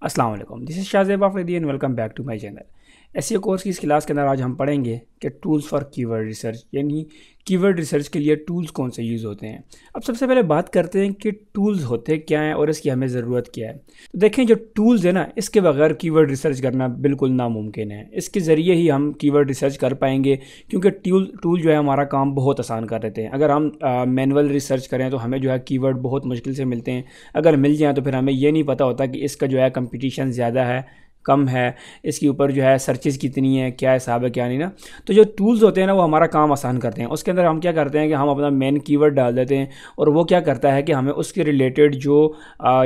Assalamualaikum. alaikum. This is Shazeb Afridi and welcome back to my channel. ऐसे course की इस class के अंदर आज हम पढ़ेंगे कि टूल्स फॉर कीवर्ड रिसर्च यानी कीवर्ड रिसर्च के लिए टूल्स कौन से यूज़ होते हैं अब सबसे पहले बात करते हैं कि टूल्स होते क्या हैं और इसकी हमें ज़रूरत क्या है तो देखें जो टूल्स है ना इसके बगैर कीवर्ड रिसर्च करना बिल्कुल नामुमकिन है इसके ज़रिए ही हम कीवर्ड रिसर्च कर पाएंगे क्योंकि टूल टूल जो है हमारा काम बहुत आसान कर देते हैं अगर हम मैनुअल रिसर्च करें तो हमें जो है कीवर्ड बहुत मुश्किल से मिलते हैं अगर मिल जाएँ तो फिर हमें यह नहीं पता होता कि इसका जो है कम्पटिशन ज़्यादा है कम है इसके ऊपर जो है सर्चेज कितनी है क्या हिसाब है क्या नहीं ना तो जो टूल्स होते हैं ना वो हमारा काम आसान करते हैं उसके अंदर हम क्या करते हैं कि हम अपना मेन कीवर्ड डाल देते हैं और वो क्या करता है कि हमें उसके रिलेटेड जो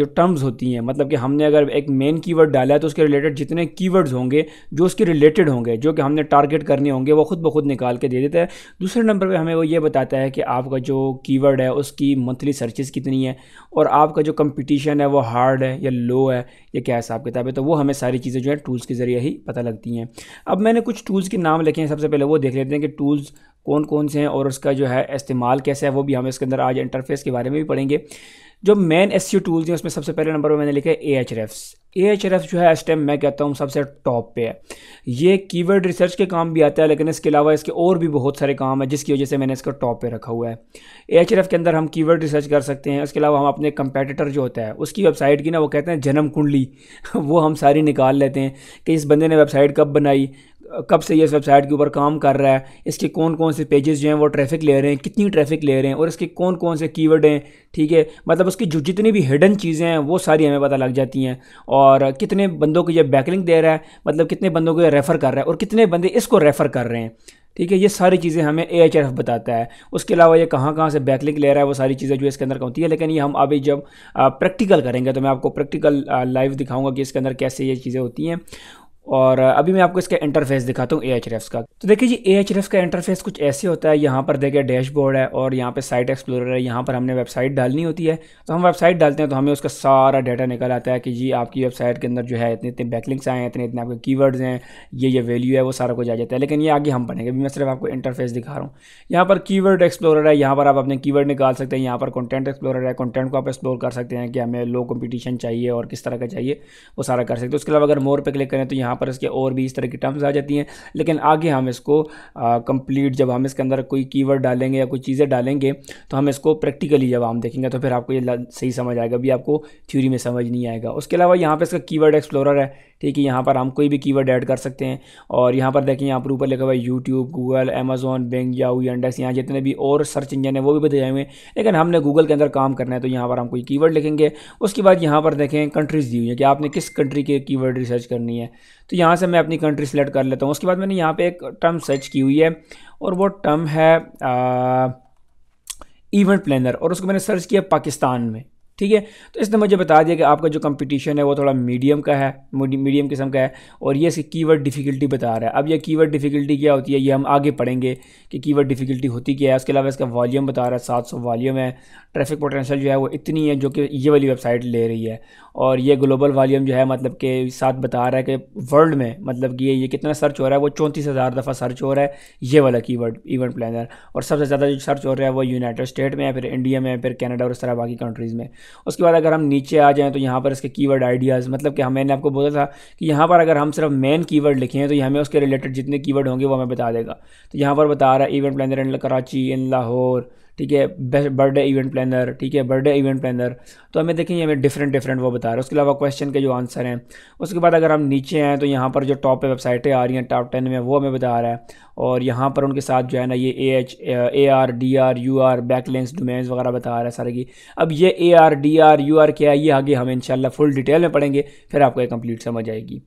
जो टर्म्स होती हैं मतलब कि हमने अगर एक मेन कीवर्ड डाला है तो उसके रिलेटेड जितने कीवर्ड्स होंगे जो उसके रिलेटेड होंगे जो कि हमने टारगेट करने होंगे वो खुद ब खुद निकाल के दे देता है दूसरे नंबर पर हमें वो ये बताता है कि आपका जो कीवर्ड है उसकी मंथली सर्चेज कितनी है और आपका जो कंपटीशन है वो हार्ड है या लो है या क्या हिसाब किताब है तो वो हमें सारी चीज़ें जो है टूल्स के ज़रिए ही पता लगती हैं अब मैंने कुछ टूल्स के नाम लिखे हैं सबसे पहले वो देख लेते हैं कि टूल्स कौन कौन से हैं और उसका जो है इस्तेमाल कैसा है वो भी हम इसके अंदर आज इंटरफेस के बारे में भी पढ़ेंगे जो मेन एस टूल्स हैं उसमें सबसे पहले नंबर पर मैंने लिखा है A H refs A H ref जो है इस टाइम मैं कहता हूँ सबसे टॉप पे है ये कीवर्ड रिसर्च के काम भी आता है लेकिन इसके अलावा इसके और भी बहुत सारे काम है जिसकी वजह से मैंने इसको टॉप पे रखा हुआ है ए एच रेफ के अंदर हम कीवर्ड रिसर्च कर सकते हैं उसके अलावा हम अपने कंपेटिटर जो होता है उसकी वेबसाइट की ना वो कहते हैं जन्म कुंडली वो हम सारी निकाल लेते हैं कि इस बंदे ने वेबसाइट कब बनाई कब से ये इस वेबसाइट के ऊपर काम कर रहा है इसके कौन कौन से पेजेस जो हैं वो ट्रैफिक ले रहे हैं कितनी ट्रैफिक ले रहे हैं और इसके कौन कौन से कीवर्ड हैं ठीक है मतलब उसकी जो जितनी भी हिडन चीज़ें हैं वो सारी हमें पता लग जाती हैं और कितने बंदों को ये बैकलिंग दे रहा है मतलब कितने बंदों को ये रेफ़र कर रहा है और कितने बंदे इसको रेफ़र कर रहे हैं ठीक है ये सारी चीज़ें हमें ए एच एफ बताता है उसके अलावा ये कहाँ कहाँ से बैकलिंग ले रहा है वो सारी चीज़ें जो इसके अंदर होती है लेकिन ये हम अभी जब प्रैक्टिकल करेंगे तो मैं आपको प्रैक्टिकल लाइव दिखाऊंगा कि इसके अंदर कैसे ये चीज़ें होती हैं और अभी मैं आपको इसका इंटरफेस दिखाता हूँ ए का तो देखिए जी ए का इंटरफेस कुछ ऐसे होता है यहाँ पर देखिए डैशबोर्ड है और यहाँ पे साइट एक्सप्लोरर है यहाँ पर हमने वेबसाइट डालनी होती है तो हम वेबसाइट डालते हैं तो हमें उसका सारा डाटा निकल आता है कि जी आपकी वेबसाइट के अंदर जो है इतने इतने बैकलिंग्स आए हैं इतने इतने आपके की हैं ये ये वैल्यू है वो सारा कुछ आ जाता है लेकिन ये आगे हम पढ़ेंगे अभी मैं सिर्फ आपको इंटरफेस दिखा रहा हूँ यहाँ पर कीवर्ड एक्सप्लोरर है यहाँ पर आप अपने की निकाल सकते हैं यहाँ पर कॉन्टेंट एक्सप्लोरर है कॉन्टेंट को आप एक्सप्लोर कर सकते हैं कि हमें लो कॉम्पिटिशन चाहिए और किस तरह का चाहिए वो सारा कर सकते हैं उसके अलावा अगर मोर पर क्लिक करें तो यहाँ यहाँ पर इसके और भी इस तरह की टर्म्स आ जाती हैं लेकिन आगे हम इसको कंप्लीट जब हम इसके अंदर कोई कीवर्ड डालेंगे या कोई चीज़ें डालेंगे तो हम इसको प्रैक्टिकली जब हम देखेंगे तो फिर आपको ये सही समझ आएगा अभी आपको थ्योरी में समझ नहीं आएगा उसके अलावा यहाँ पर इसका कीवर्ड एक्सप्लोरर है ठीक है यहाँ पर हम कोई भी कीवर्ड ऐड कर सकते हैं और यहाँ पर देखें यहाँ पर ऊपर लिखा हुआ है YouTube Google Amazon bank Yahoo index यहाँ जितने भी और सर्च इंजन है वो भी बताए हुए हैं लेकिन हमने गूगल के अंदर काम करना है तो यहाँ पर हम कोई कीवर्ड लिखेंगे उसके बाद यहाँ पर देखें कंट्रीज़ दी हुई है कि आपने किस कंट्री के कीवर्ड रिसर्च करनी है तो यहाँ से मैं अपनी कंट्री सेलेक्ट कर लेता हूँ उसके बाद मैंने यहाँ पर एक टर्म सर्च की हुई है और वो टर्म है इवेंट प्लानर और उसको मैंने सर्च किया पाकिस्तान में ठीक है तो इसने मुझे बता दिया कि आपका जो कंपटीशन है वो थोड़ा मीडियम का है मीडियम किस्म का है और ये इसकी कीवर्ड डिफ़िकल्टी बता रहा है अब ये कीवर्ड डिफ़िकल्टी क्या होती है ये हम आगे पढ़ेंगे कि कीवर्ड डिफ़िकल्टी होती क्या है उसके अलावा इसका वॉल्यूम बता रहा है सात सौ वॉल्यूम है ट्रैफिक पोटेंशियल जो है वो इतनी है जो कि ये वाली वेबसाइट ले रही है और ये ग्लोबल वॉल्यूम जो है मतलब के साथ बता रहा है कि वर्ल्ड में मतलब कि ये ये कितना सर्च हो रहा है वो चौंतीस हज़ार दफ़ा सर्च हो रहा है ये वाला कीवर्ड इवेंट प्लानर और सबसे ज़्यादा जो सर्च हो रहा है वो यूनाइटेड स्टेट में है फिर इंडिया में फिर कैनेडा और इस तरह बाकी कंट्रीज़ में उसके बाद अगर हम नीचे आ जाएँ तो यहाँ पर इसके कीवर्ड आइडियाज़ मतलब कि हमने आपको बोला था कि यहाँ पर अगर हम सिर्फ मेन कीवर्ड लिखें तो हमें उसके रिलेटेड जितने कीवर्ड होंगे वो हमें बता देगा तो यहाँ पर बता रहा है event planner in Karachi in Lahore ठीक है बर्थडे इवेंट प्लानर ठीक है बर्थडे इवेंट प्लानर तो हमें देखें हमें डिफरेंट डिफरेंट वो बता रहा है उसके अलावा क्वेश्चन के जो आंसर हैं उसके बाद अगर हम नीचे आएँ तो यहाँ पर जो टॉप पे वेबसाइटें आ रही हैं टॉप टेन में वो हमें बता रहा है और यहाँ पर उनके साथ जो है ना ये A H A R D R U R backlinks domains वगैरह बता रहा है सारे की अब ये A R D R U R क्या है ये आगे हम इंशाल्लाह फुल डिटेल में पढ़ेंगे फिर आपको ये कंप्लीट समझ आएगी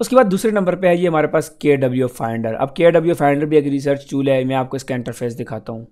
उसके बाद दूसरे नंबर पे है ये हमारे पास के डब्ल्यू फाइंडर अब के डब्ल्यू फाइंडर भी एक रिसर्च टूल है मैं आपको इसका इंटरफेस दिखाता हूँ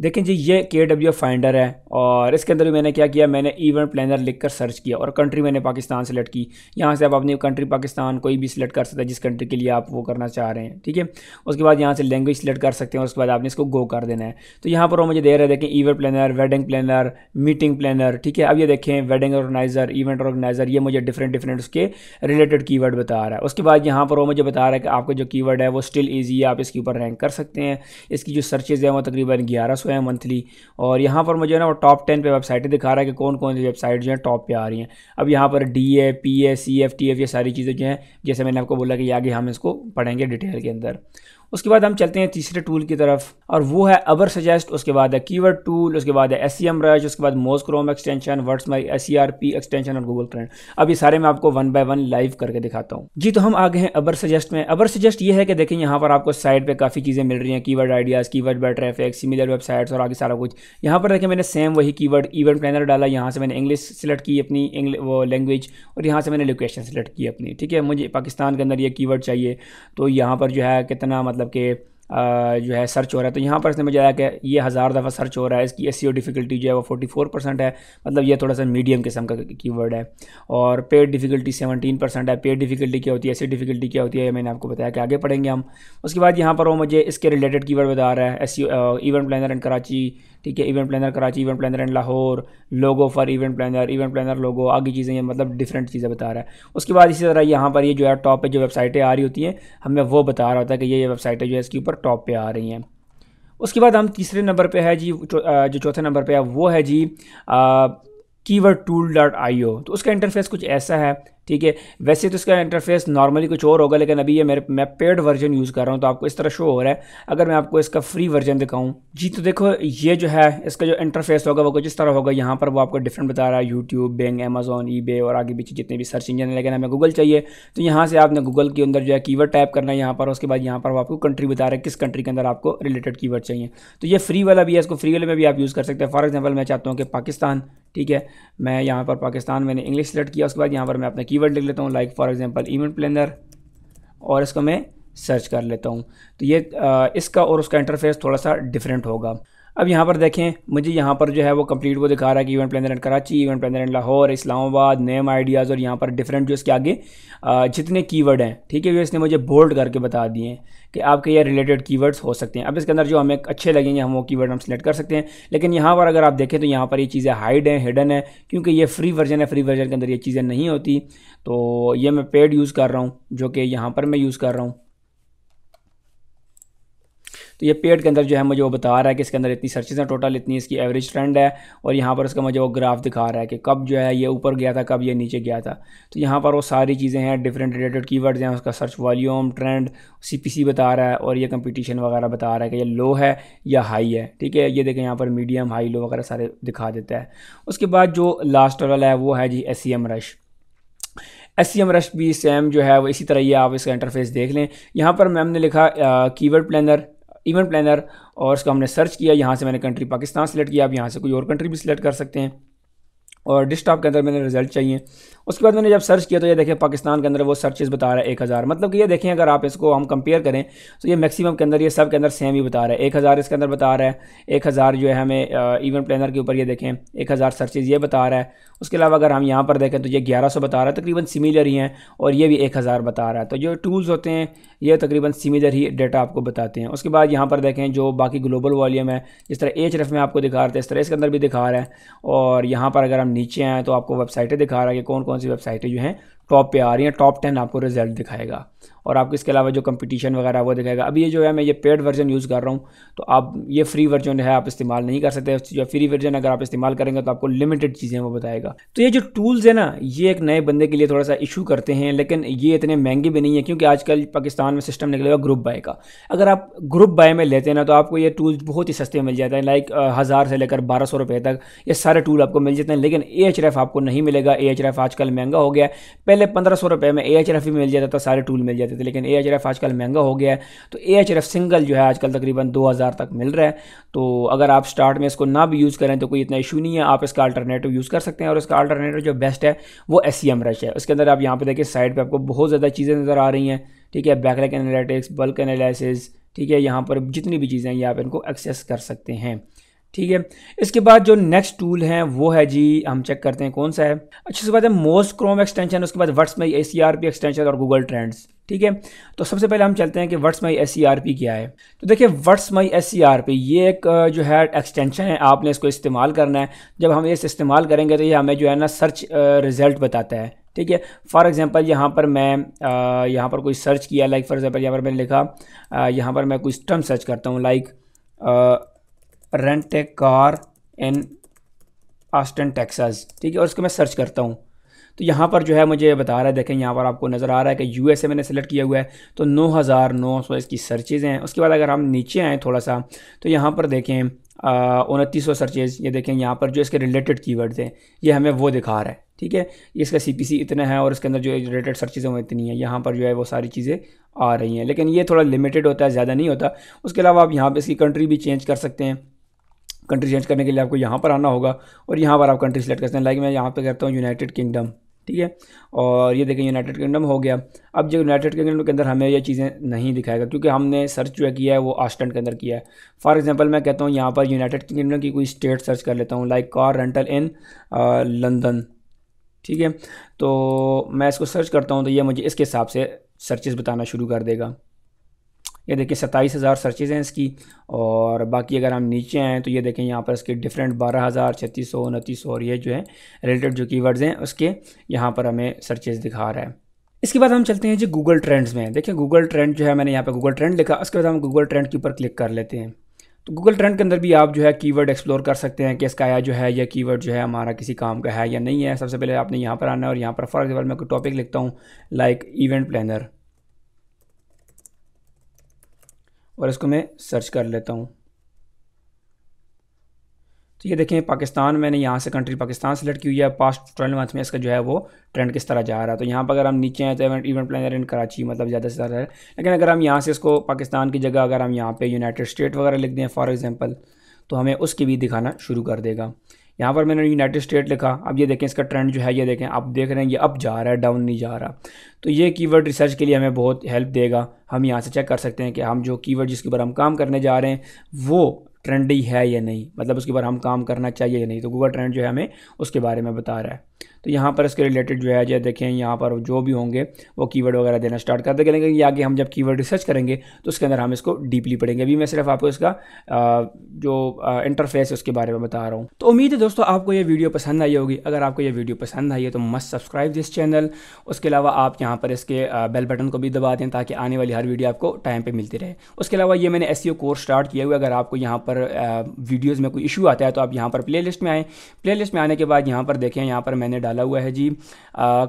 देखें जी ये के डब्ल्यू फाइंडर है और इसके अंदर भी मैंने क्या किया मैंने इवेंट प्लानर लिख कर सर्च किया और कंट्री मैंने पाकिस्तान सेलेक्ट की यहाँ से आप अपनी कंट्री पाकिस्तान कोई भी सिलेक्ट कर सकते हैं जिस कंट्री के लिए आप वो करना चाह रहे हैं ठीक है उसके बाद यहाँ से लैंग्वेज सिलेक्ट कर सकते हैं और उसके बाद आपने इसको गो कर देना है तो यहाँ पर वो मुझे दे रहे देखें event planner wedding planner meeting planner ठीक है अब ये देखें वेडिंग ऑर्गेनाइज़र इवेंट ऑर्गेनाइज़र ये मुझे डिफरेंट डिफरेंट उसके रिलेटेड कीवर्ड बता रहा है उसके बाद यहाँ पर वो मुझे बता रहा है कि आपका जो वर्ड है वो स्टिल ईजी है आप इसके ऊपर रैंक कर सकते हैं इसकी जो सर्चेज़ हैं वो तकरीबन ग्यारह सौ तो है मंथली और यहाँ पर मुझे ना वो टॉप टेन पे वेबसाइटें दिखा रहा है कि कौन कौन सी वेबसाइट जो है टॉप पे आ रही हैं अब यहाँ पर D A P A C F T F ये सारी चीज़ें जो हैं जैसे मैंने आपको बोला कि आगे हम इसको पढ़ेंगे डिटेल के अंदर उसके बाद हम चलते हैं तीसरे टूल की तरफ और वो है अबर सजेस्ट उसके बाद है कीवर्ड टूल उसके बाद है एस सी एम रश उसके बाद Moz Chrome extension words my S C R P extension और गूगल ट्रेंड अब ये सारे मैं आपको वन बाय वन लाइव करके दिखाता हूँ जी तो हम आगे हैं अबर सजेस्ट में अबर सजेस्ट ये है कि देखें यहाँ पर आपको साइड पर काफ़ी चीज़ें मिल रही हैं keyword ideas keyword by traffic similar websites और आगे सारा कुछ यहाँ पर देखें मैंने सेम वही की वर्ड इवेंट प्लानर डाला यहाँ से मैंने इंग्लिश सेलेक्ट की अपनी वो लैंग्वेज और यहाँ से मैंने लोकेशन सेलेक्ट की अपनी ठीक है मुझे पाकिस्तान के अंदर ये की चाहिए तो यहाँ पर जो है कितना मतलब मतलब कि जो है सर्च हो रहा है तो यहाँ पर इसने मुझे आया कि ये हज़ार दफ़ा सर्च हो रहा है इसकी एस डिफ़िकल्टी e जो है वो फोटी फोर परसेंट है मतलब ये थोड़ा सा मीडियम किस्म का कीवर्ड है और पेड डिफ़िकल्टी सेवनटीन परसेंट है पेड डिफ़िकल्टी क्या होती है एस डिफ़िकल्टी e क्या होती है मैंने आपको बताया कि आगे पढ़ेंगे हम उसके बाद यहाँ पर वो मुझे इसके रिलेटेड वर्ड बता रहा है as event planner and Karachi ठीक है event planner Karachi event planner and Lahore logo for event planner event planner logo आगे चीज़ें ये मतलब डिफरेंट चीज़ें बता रहा है उसके बाद इसी तरह यहाँ पर ये जो है टॉप पे जो वेबसाइटें आ रही होती हैं हमें वो बता रहा होता है कि ये वेबसाइटें जो है इसके ऊपर टॉप पर आ रही हैं उसके बाद हम तीसरे नंबर पर है जी जो चौथे नंबर पर है वो है जी keyword tool dot I O तो उसका इंटरफेस कुछ ऐसा है ठीक है वैसे तो इसका इंटरफेस नॉर्मली कुछ और होगा लेकिन अभी ये मेरे मैं पेड वर्जन यूज़ कर रहा हूँ तो आपको इस तरह शो हो रहा है अगर मैं आपको इसका फ्री वर्जन दिखाऊँ जी तो देखो ये जो है इसका जो इंटरफेस होगा वो कुछ इस तरह होगा यहाँ पर वो आपको डिफरेंट बता रहा है यूट्यूब बैंक अमेजोन ई और आगे पीछे जितने भी सर्च इंजन है लेकिन हमें गूगल चाहिए तो यहाँ से आपने गूगल के अंदर जो है कीवर्ड टाइप करना है यहाँ पर उसके बाद यहाँ पर आपको कंट्री बता रहा है किस कंट्री के अंदर आपको रिलेटेड कीवर्ड चाहिए तो ये फ्री वाला भी है इसको फ्री वाले में भी आप यूज़ कर सकते हैं फॉर एग्जाम्पल मैं चाहता हूँ कि पाकिस्तान ठीक है मैं यहाँ पर पाकिस्तान मैंने इंग्लिश सेलेक्ट किया उसके बाद यहाँ पर मैं अपना की कीवर्ड लिख लेता हूँ like for example event planner और इसको मैं सर्च कर लेता हूँ तो ये इसका और उसका इंटरफेस थोड़ा सा डिफरेंट होगा अब यहाँ पर देखें मुझे यहाँ पर जो है वो कंप्लीट वो दिखा रहा है कि event plan Karachi event plan Lahore Islamabad name ideas और यहाँ पर डिफरेंट जो इसके आगे जितने कीवर्ड हैं ठीक है इसने मुझे बोल्ड करके बता दिए हैं कि आपके ये रिलेटेड कीवर्ड्स हो सकते हैं अब इसके अंदर जो हमें अच्छे लगेंगे हम वो कीवर्ड हम सेलेक्ट कर सकते हैं लेकिन यहाँ पर अगर आप देखें तो यहाँ पर ये चीज़ें हाइड हैं हिडन है क्योंकि ये फ्री वर्जन है फ्री वर्जन के अंदर ये चीज़ें नहीं होती तो ये मैं पेड यूज़ कर रहा हूँ जो कि यहाँ पर मैं यूज़ कर रहा हूँ तो ये पेड के अंदर जो है मुझे वो बता रहा है कि इसके अंदर इतनी सर्चेज हैं टोटल इतनी इसकी एवरेज ट्रेंड है और यहाँ पर उसका मुझे वो ग्राफ दिखा रहा है कि कब जो है ये ऊपर गया था कब ये नीचे गया था तो यहाँ पर वो सारी चीज़ें हैं डिफरेंट रिलेटेड कीवर्ड्स हैं उसका सर्च वॉल्यूम ट्रेंड सी बता रहा है और ये कंपटीशन वगैरह बता रहा है कि ये लो है या हाई है ठीक है ये देखें यहाँ पर मीडियम हाई लो वगैरह सारे दिखा देता है उसके बाद जो लास्ट वाला है वो है जी S rush S C M rush भी सेम जो है वो इसी तरह ये आप इसका इंटरफेस देख लें यहाँ पर मैम ने लिखा कीवर्ड प्लानर इवेंट प्लानर और इसका हमने सर्च किया यहाँ से मैंने कंट्री पाकिस्तान सेलेक्ट किया आप यहाँ से कोई और कंट्री भी सिलेक्ट कर सकते हैं और डिस्टॉप के अंदर मैंने रिजल्ट चाहिए उसके बाद मैंने जब सर्च किया तो ये देखें पाकिस्तान के अंदर वो सर्चेस बता रहा है एक हज़ार मतलब कि ये देखें अगर आप इसको हम कंपेयर करें तो ये मैक्सिमम के अंदर ये सब के अंदर सेम ही बता रहा है एक हज़ार इसके अंदर बता रहा है एक हज़ार जो है हमें इवेंट प्लानर के ऊपर ये देखें एक हज़ार सर्चेज ये बता रहा है उसके अलावा अगर हम यहाँ पर देखें तो ये ग्यारह सौ बता रहा है तकरीबन सिमिलर ही हैं और ये भी एक हज़ार बता रहा है तो जो टूल्स होते हैं ये तकरीबन सिमिलर ही डेटा आपको बताते हैं उसके बाद यहाँ पर देखें जो बाकी ग्लोबल वॉल्यूम है जिस तरह एच में आपको दिखा रहे थे इस तरह इसके अंदर भी दिखा रहा है और यहाँ पर अगर हम नीचे आए तो आपको वेबसाइटें दिखा रहा है कि कौन कौन सी वेबसाइटें जो हैं टॉप पे आ रही हैं टॉप टेन आपको रिजल्ट दिखाएगा और आपको इसके अलावा जो कंपटीशन वगैरह वो दिखाएगा अभी ये जो है मैं ये पेड वर्जन यूज़ कर रहा हूँ तो आप ये फ्री वर्जन है आप इस्तेमाल नहीं कर सकते जो फ्री वर्जन अगर आप इस्तेमाल करेंगे तो आपको लिमिटेड चीज़ें वो बताएगा तो ये जो टूल्स है ना ये एक नए बंदे के लिए थोड़ा सा इशू करते हैं लेकिन ये इतने महंगे भी नहीं है क्योंकि आजकल पाकिस्तान में सिस्टम निकलेगा ग्रुप बाय का अगर आप ग्रुप बाय में लेते हैं ना तो आपको ये टूल्स बहुत ही सस्ते मिल जाते हैं लाइक हज़ार से लेकर बारह सौ रुपये तक ये सारे टूल आपको मिल जाते हैं लेकिन ए एच एफ आपको नहीं मिलेगा ए एच एफ आजकल महंगा हो गया पहले पंद्रह सौ रुपये में ए एच एफ भी मिल जाता था सारे टूल मिल जाते थे थे लेकिन ए एच आजकल महंगा हो गया है तो ए सिंगल जो है आजकल तकरीबन दो हज़ार तक मिल रहा है तो अगर आप स्टार्ट में इसको ना भी यूज़ करें तो कोई इतना इशू नहीं है आप इसका अल्टरनेटिव यूज़ कर सकते हैं और इसका अल्टरनेटिव जो बेस्ट है वो एस सी एम रश है उसके अंदर आप यहाँ पर देखिए साइड पर आपको बहुत ज़्यादा चीज़ें नज़र आ रही हैं ठीक है बैकलैक एनालिटिक्स बल्क एनालिसिस ठीक है यहाँ पर जितनी भी चीज़ें हैं ये आप इनको एक्सेस कर सकते हैं ठीक है इसके बाद जो नेक्स्ट टूल है वो है जी हम चेक करते हैं कौन सा है अच्छी से बात है मोस्ट क्रोम एक्सटेंशन उसके बाद वर्ड्स में A C R P extension और गूगल ट्रेंड्स ठीक है तो सबसे पहले हम चलते हैं कि वर्ड्स माई एस क्या है तो देखिए वर्ड्स माई एस ये एक जो है एक्सटेंशन है आपने इसको इस्तेमाल करना है जब हम इस इस्तेमाल करेंगे तो ये हमें जो है ना सर्च रिज़ल्ट बताता है ठीक है फॉर एग्ज़ाम्पल यहाँ पर मैं यहाँ पर कोई सर्च किया लाइक फॉर एग्ज़ाम्पल यहाँ पर मैंने लिखा यहाँ पर मैं कोई टर्म सर्च करता हूँ like rent a car in Austin Texas ठीक है और इसको मैं सर्च करता हूँ तो यहाँ पर जो है मुझे बता रहा है देखें यहाँ पर आपको नज़र आ रहा है कि यू एस ए मैंने सेलेक्ट किया हुआ है तो नौ हज़ार नौ सौ इसकी सर्चेज़ हैं उसके बाद अगर हम नीचे आएँ थोड़ा सा तो यहाँ पर देखें उनतीस सौ सर्चेज़ ये देखें यहाँ पर जो इसके रिलेटेड कीवर्ड्स हैं ये हमें वो दिखा रहा है ठीक है इसका सी पी सी इतना है और इसके अंदर जो रिलेटेड सर्चेज़ हैं वो इतनी हैं यहाँ पर जो है वो सारी चीज़ें आ रही हैं लेकिन ये थोड़ा लिमिटेड होता है ज़्यादा नहीं होता उसके अलावा आप यहाँ पर इसकी कंट्री भी चेंज कर सकते हैं कंट्री चेंज करने के लिए आपको यहाँ पर आना होगा और यहाँ पर आप कंट्री सेलेक्ट करते हैं लाइक मैं यहाँ पर करता हूँ यूनाइटेड किंगडम ठीक है और ये देखें यूनाइटेड किंगडम हो गया अब जो यूनाइटेड किंगडम के अंदर हमें ये चीज़ें नहीं दिखाएगा क्योंकि हमने सर्च जो है किया है वो आस्टेंट के अंदर किया है फॉर एग्जांपल मैं कहता हूँ यहाँ पर यूनाइटेड किंगडम की कोई स्टेट सर्च कर लेता हूँ like car rental in London ठीक है तो मैं इसको सर्च करता हूँ तो ये मुझे इसके हिसाब से सर्चेज़ बताना शुरू कर देगा ये देखिए सत्ताईस हज़ार सर्चेज़ हैं इसकी और बाकी अगर हम नीचे आएँ तो ये देखें यहाँ पर इसके डिफरेंट बारह हज़ार छत्तीस सौ उनतीस सौ और ये जो है रिलेटेड जो वर्ड्स हैं उसके यहाँ पर हमें सर्चेज़ दिखा रहा है इसके बाद हम चलते हैं जी गूगल ट्रेंड्स में देखिए गूगल ट्रेंड जो है मैंने यहाँ पर गूगल ट्रेंड लिखा उसके बाद हम गूगल ट्रेंड के ऊपर क्लिक कर लेते हैं तो गूगल ट्रेंड के अंदर भी आप जो है कीवर्ड एक्सप्लोर कर सकते हैं कि इसका आया जो है या कीवर्ड जो है हमारा किसी काम का है या नहीं है सबसे पहले आपने यहाँ पर आना है और यहाँ पर फॉर एग्जाम्पल मैं कोई टॉपिक लिखता हूँ लाइक इवेंट प्लानर और इसको मैं सर्च कर लेता हूँ तो ये देखें पाकिस्तान मैंने यहाँ से कंट्री पाकिस्तान सेलेक्ट की हुई है पास्ट ट्वेल्व मंथ में इसका जो है वो ट्रेंड किस तरह जा रहा है तो यहाँ पर अगर हम नीचे हैं तो event event planner in Karachi मतलब ज़्यादा से ज़्यादा है लेकिन अगर हम यहाँ से इसको पाकिस्तान की जगह अगर हम यहाँ पर यूनाइटेड स्टेट वगैरह लिख दें फॉर एग्ज़ाम्पल तो हमें उसकी भी दिखाना शुरू कर देगा यहाँ पर मैंने यूनाइटेड स्टेट लिखा अब ये देखें इसका ट्रेंड जो है ये देखें आप देख रहे हैं ये अप जा रहा है डाउन नहीं जा रहा तो ये कीवर्ड रिसर्च के लिए हमें बहुत हेल्प देगा हम यहाँ से चेक कर सकते हैं कि हम जो कीवर्ड जिसके ऊपर हम काम करने जा रहे हैं वो ट्रेंडी है या नहीं मतलब उसके ऊपर हम काम करना चाहिए या नहीं तो गूगल ट्रेंड जो है हमें उसके बारे में बता रहा है तो यहाँ पर इसके रिलेटेड जो है जो देखें यहाँ पर जो भी होंगे वो कीवर्ड वगैरह देना स्टार्ट कर देंगे लेकिन आगे हम जब कीवर्ड रिसर्च करेंगे तो उसके अंदर हम इसको डीपली पढ़ेंगे अभी मैं सिर्फ आपको इसका जो इंटरफेस है उसके बारे में बता रहा हूँ तो उम्मीद है दोस्तों आपको ये वीडियो पसंद आई होगी अगर आपको ये वीडियो पसंद आई है तो मस्ट सब्सक्राइब दिस चैनल उसके अलावा आप यहाँ पर इसके बेल बटन को भी दबा दें ताकि आने वाली हर वीडियो आपको टाइम पर मिलती रहे उसके अलावा ये मैंने एस कोर्स स्टार्ट किया हुआ अगर आपको यहाँ पर वीडियोज़ में कोई इशू आता है तो आप यहाँ पर प्ले में आएँ प्ले में आने के बाद यहाँ पर देखें यहाँ पर मैंने डाला हुआ है जी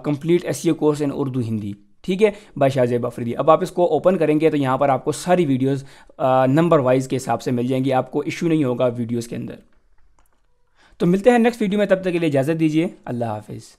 complete S course in Urdu Hindi ठीक है बाय शाहजेब अफरीदी अब आप इसको ओपन करेंगे तो यहाँ पर आपको सारी वीडियोस नंबर वाइज के हिसाब से मिल जाएंगी आपको इशू नहीं होगा वीडियोस के अंदर तो मिलते हैं नेक्स्ट वीडियो में तब तक के लिए इजाज़त दीजिए अल्लाह हाफिज़